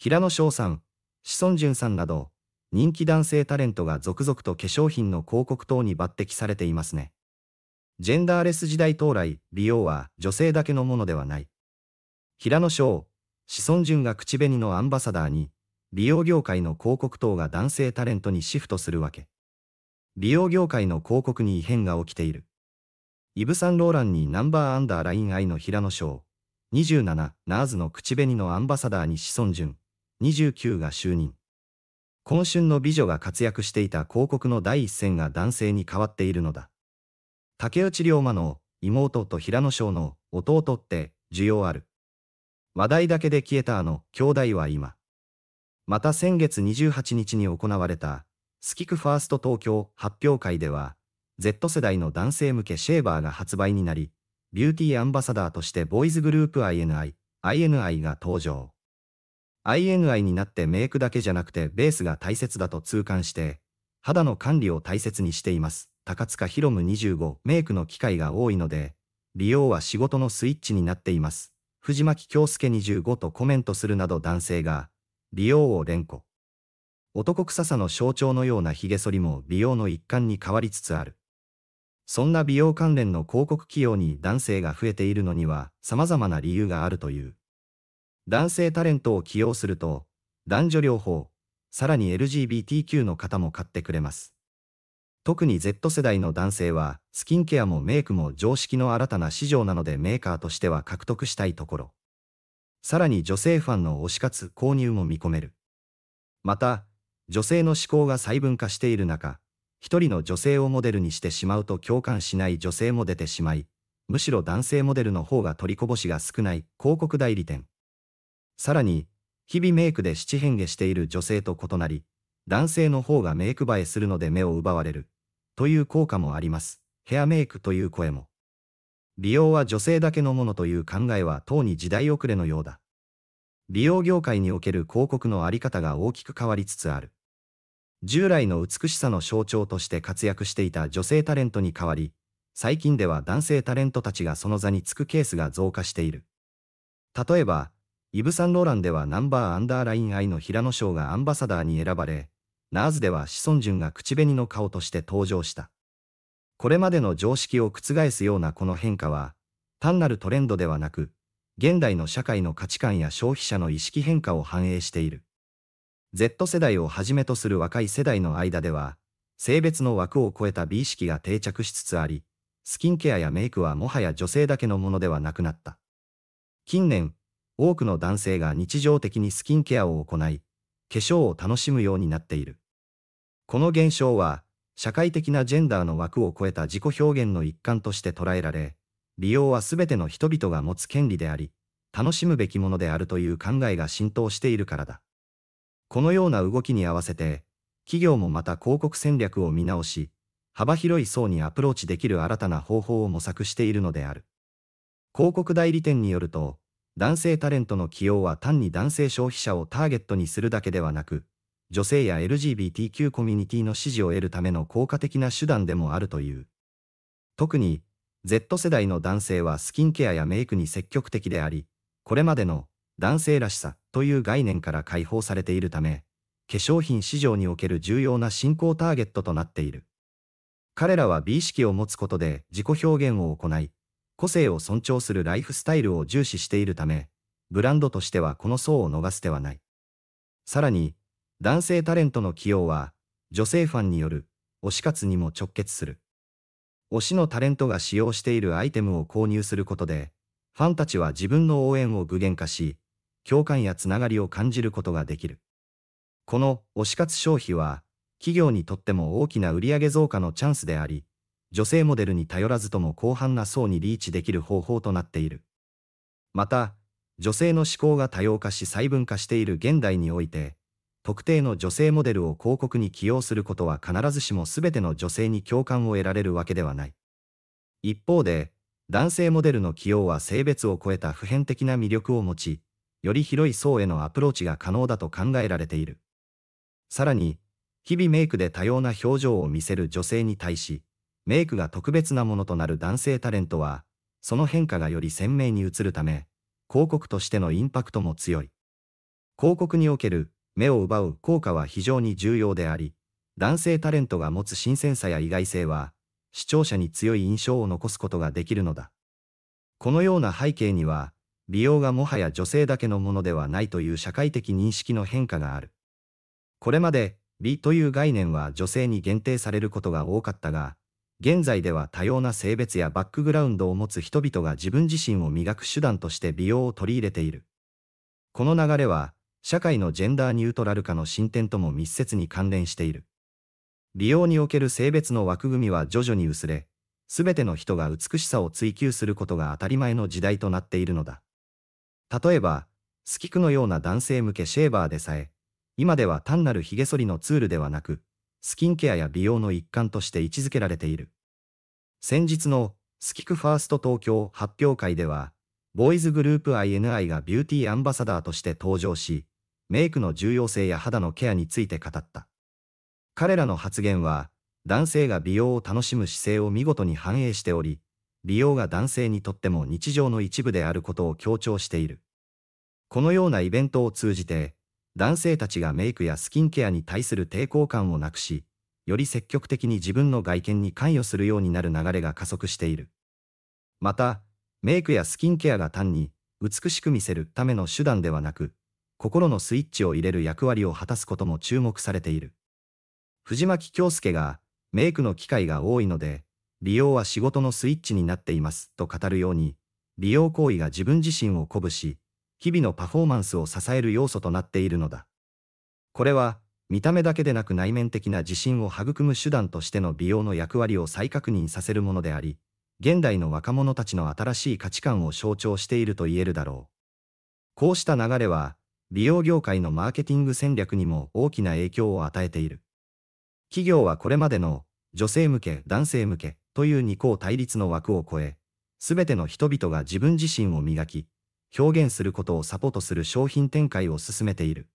平野翔さん、志尊淳さんなど、人気男性タレントが続々と化粧品の広告等に抜擢されていますね。ジェンダーレス時代到来、美容は女性だけのものではない。平野翔、志尊淳が口紅のアンバサダーに、美容業界の広告等が男性タレントにシフトするわけ。美容業界の広告に異変が起きている。イブ・サンローランにナンバーアンダーライン愛の平野翔、27、ナーズの口紅のアンバサダーに志尊淳、29が就任。今春の美女が活躍していた広告の第一線が男性に変わっているのだ。竹内龍馬の妹と平野翔の弟って需要ある。話題だけで消えたあの兄弟は今。また先月28日に行われたスキクファースト東京発表会では Z 世代の男性向けシェーバーが発売になりビューティーアンバサダーとしてボーイズグループ INI、INI が登場。INI になってメイクだけじゃなくてベースが大切だと痛感して、肌の管理を大切にしています。高塚ひろむ25メイクの機会が多いので、利用は仕事のスイッチになっています。藤巻京介25とコメントするなど男性が、利用を連呼。男臭さの象徴のような髭剃りも美容の一環に変わりつつある。そんな美容関連の広告起用に男性が増えているのには様々な理由があるという。男性タレントを起用すると、男女両方、さらに LGBTQ の方も買ってくれます。特に Z 世代の男性は、スキンケアもメイクも常識の新たな市場なのでメーカーとしては獲得したいところ。さらに女性ファンの推し活購入も見込める。また、女性の思考が細分化している中、一人の女性をモデルにしてしまうと共感しない女性も出てしまい、むしろ男性モデルの方が取りこぼしが少ない広告代理店、さらに、日々メイクで七変化している女性と異なり、男性の方がメイク映えするので目を奪われる、という効果もあります。ヘアメイクという声も。美容は女性だけのものという考えは当に時代遅れのようだ。美容業界における広告のあり方が大きく変わりつつある。従来の美しさの象徴として活躍していた女性タレントに代わり、最近では男性タレントたちがその座につくケースが増加している。例えば、イブ・サンローランではナンバーアンダーラインアイの平野翔がアンバサダーに選ばれ、ナーズでは子孫順が口紅の顔として登場した。これまでの常識を覆すようなこの変化は、単なるトレンドではなく、現代の社会の価値観や消費者の意識変化を反映している。Z 世代をはじめとする若い世代の間では、性別の枠を超えた美意識が定着しつつあり、スキンケアやメイクはもはや女性だけのものではなくなった。近年、多くの男性が日常的にスキンケアを行い、化粧を楽しむようになっている。この現象は、社会的なジェンダーの枠を超えた自己表現の一環として捉えられ、利用は全ての人々が持つ権利であり、楽しむべきものであるという考えが浸透しているからだ。このような動きに合わせて、企業もまた広告戦略を見直し、幅広い層にアプローチできる新たな方法を模索しているのである。広告代理店によると、男性タレントの起用は単に男性消費者をターゲットにするだけではなく、女性や LGBTQ コミュニティの支持を得るための効果的な手段でもあるという。特に、Z 世代の男性はスキンケアやメイクに積極的であり、これまでの男性らしさという概念から解放されているため、化粧品市場における重要な進行ターゲットとなっている。彼らは美意識を持つことで自己表現を行い、個性を尊重するライフスタイルを重視しているため、ブランドとしてはこの層を逃す手はない。さらに、男性タレントの起用は、女性ファンによる推し活にも直結する。推しのタレントが使用しているアイテムを購入することで、ファンたちは自分の応援を具現化し、共感やつながりを感じることができる。この推し活消費は、企業にとっても大きな売上増加のチャンスであり、女性モデルに頼らずとも広範な層にリーチできる方法となっている。また、女性の思考が多様化し細分化している現代において、特定の女性モデルを広告に起用することは必ずしも全ての女性に共感を得られるわけではない。一方で、男性モデルの起用は性別を超えた普遍的な魅力を持ち、より広い層へのアプローチが可能だと考えられている。さらに、日々メイクで多様な表情を見せる女性に対し、メイクが特別なものとなる男性タレントは、その変化がより鮮明に映るため、広告としてのインパクトも強い。広告における目を奪う効果は非常に重要であり、男性タレントが持つ新鮮さや意外性は、視聴者に強い印象を残すことができるのだ。このような背景には、美容がもはや女性だけのものではないという社会的認識の変化がある。これまで、美という概念は女性に限定されることが多かったが、現在では多様な性別やバックグラウンドを持つ人々が自分自身を磨く手段として美容を取り入れている。この流れは、社会のジェンダーニュートラル化の進展とも密接に関連している。美容における性別の枠組みは徐々に薄れ、すべての人が美しさを追求することが当たり前の時代となっているのだ。例えば、スキクのような男性向けシェーバーでさえ、今では単なる髭剃りのツールではなく、スキンケアや美容の一環として位置づけられている。先日のスキクファースト東京発表会では、ボーイズグループ INI がビューティーアンバサダーとして登場し、メイクの重要性や肌のケアについて語った。彼らの発言は、男性が美容を楽しむ姿勢を見事に反映しており、美容が男性にとっても日常の一部であることを強調している。このようなイベントを通じて、男性たちがメイクやスキンケアに対する抵抗感をなくし、より積極的に自分の外見に関与するようになる流れが加速している。また、メイクやスキンケアが単に美しく見せるための手段ではなく、心のスイッチを入れる役割を果たすことも注目されている。藤巻京介が、メイクの機会が多いので、利用は仕事のスイッチになっていますと語るように、利用行為が自分自身を鼓舞し、日々のパフォーマンスを支える要素となっているのだ。これは、見た目だけでなく内面的な自信を育む手段としての美容の役割を再確認させるものであり、現代の若者たちの新しい価値観を象徴していると言えるだろう。こうした流れは、美容業界のマーケティング戦略にも大きな影響を与えている。企業はこれまでの女性向け、男性向けという二項対立の枠を超え、すべての人々が自分自身を磨き、表現することをサポートする商品展開を進めている。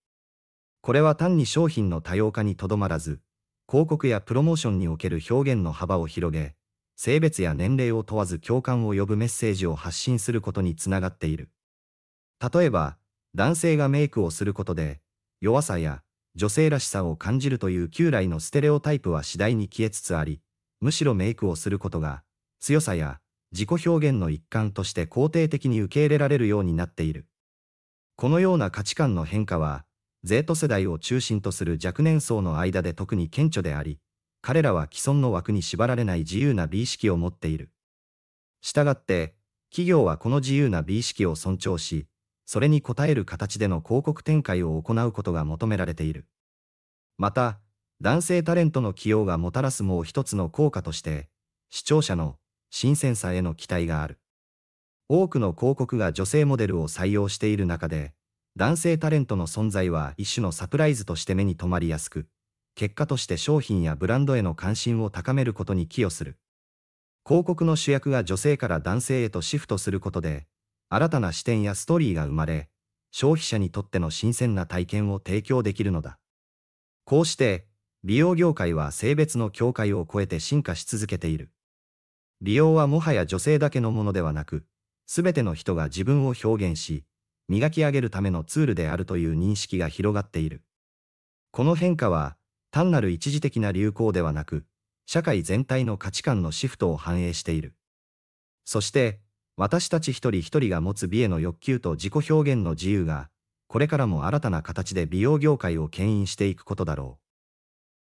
これは単に商品の多様化にとどまらず、広告やプロモーションにおける表現の幅を広げ、性別や年齢を問わず共感を呼ぶメッセージを発信することにつながっている。例えば、男性がメイクをすることで、弱さや女性らしさを感じるという旧来のステレオタイプは次第に消えつつあり、むしろメイクをすることが、強さや自己表現の一環として肯定的に受け入れられるようになっている。このような価値観の変化は、Z 世代を中心とする若年層の間で特に顕著であり、彼らは既存の枠に縛られない自由な美意識を持っている。したがって、企業はこの自由な美意識を尊重し、それに応える形での広告展開を行うことが求められている。また、男性タレントの起用がもたらすもう一つの効果として、視聴者の新鮮さへの期待がある。多くの広告が女性モデルを採用している中で、男性タレントの存在は一種のサプライズとして目に留まりやすく、結果として商品やブランドへの関心を高めることに寄与する。広告の主役が女性から男性へとシフトすることで、新たな視点やストーリーが生まれ、消費者にとっての新鮮な体験を提供できるのだ。こうして、美容業界は性別の境界を超えて進化し続けている。利用はもはや女性だけのものではなく、すべての人が自分を表現し、磨き上げるためのツールであるという認識が広がっている。この変化は、単なる一時的な流行ではなく、社会全体の価値観のシフトを反映している。そして、私たち一人一人が持つ美への欲求と自己表現の自由が、これからも新たな形で美容業界を牽引していくことだろう。